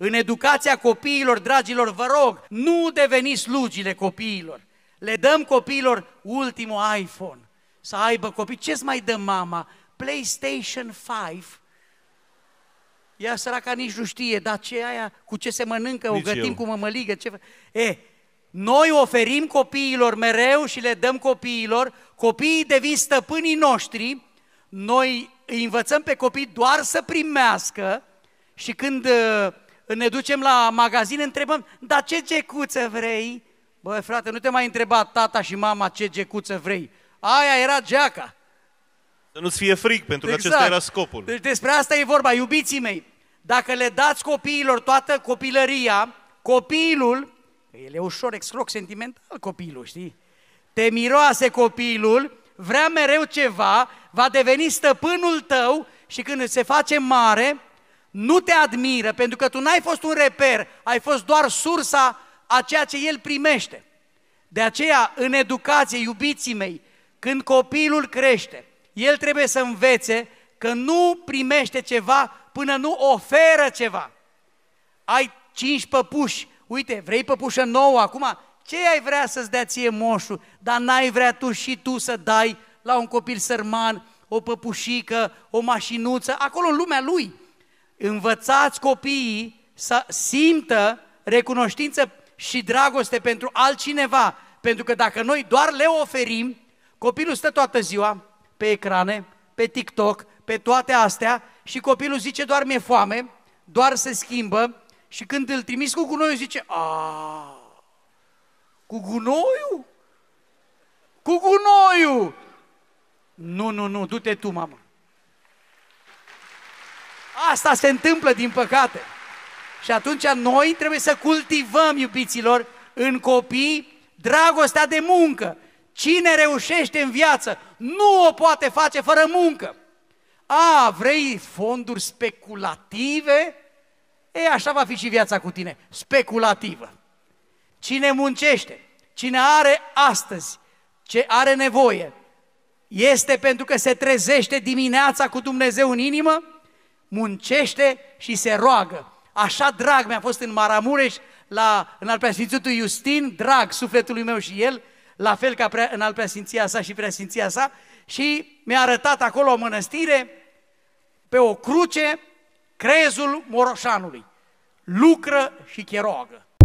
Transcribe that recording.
În educația copiilor, dragilor, vă rog, nu deveniți slugile copiilor. Le dăm copiilor ultimul iPhone. Să aibă copii. Ce-ți mai dă mama? PlayStation 5. Ea săraca nici nu știe, dar ce aia, cu ce se mănâncă, nici o gătim eu. cu mămăligă, ce... E, noi oferim copiilor mereu și le dăm copiilor, copiii devin stăpânii noștri, noi îi învățăm pe copii doar să primească și când uh, ne ducem la magazin, întrebăm, dar ce gecuță vrei? Bă, frate, nu te mai întreba tata și mama ce gecuță vrei. Aia era geaca. Să nu-ți fie fric, pentru exact. că acesta exact. era scopul. Deci despre asta e vorba, iubiții mei. Dacă le dați copiilor toată copilăria, copilul, că el e ușor excloc sentimental copilul, știi? Te miroase copilul, vrea mereu ceva, va deveni stăpânul tău și când se face mare, nu te admiră, pentru că tu n-ai fost un reper, ai fost doar sursa a ceea ce el primește. De aceea, în educație, iubiții mei, când copilul crește, el trebuie să învețe că nu primește ceva până nu oferă ceva. Ai cinci păpuși, uite, vrei păpușă nouă acum? Ce ai vrea să-ți dea ție moșul? Dar n-ai vrea tu și tu să dai la un copil sărman o păpușică, o mașinuță, acolo în lumea lui învățați copiii să simtă recunoștință și dragoste pentru altcineva. Pentru că dacă noi doar le oferim, copilul stă toată ziua pe ecrane, pe TikTok, pe toate astea și copilul zice doar mi-e foame, doar se schimbă și când îl trimis cu gunoiul zice a cu gunoiul? Cu gunoiul! Nu, nu, nu, du-te tu, mamă. Asta se întâmplă, din păcate. Și atunci noi trebuie să cultivăm, iubiților, în copii dragostea de muncă. Cine reușește în viață nu o poate face fără muncă. A, vrei fonduri speculative? E, așa va fi și viața cu tine, speculativă. Cine muncește, cine are astăzi ce are nevoie, este pentru că se trezește dimineața cu Dumnezeu în inimă? muncește și se roagă. Așa drag mi-a fost în Maramureș, la, în al preasfințitul Iustin, drag sufletului meu și el, la fel ca prea, în al preasfinția sa și preasfinția sa, și mi-a arătat acolo o mănăstire, pe o cruce, crezul Moroșanului. Lucră și cheroagă.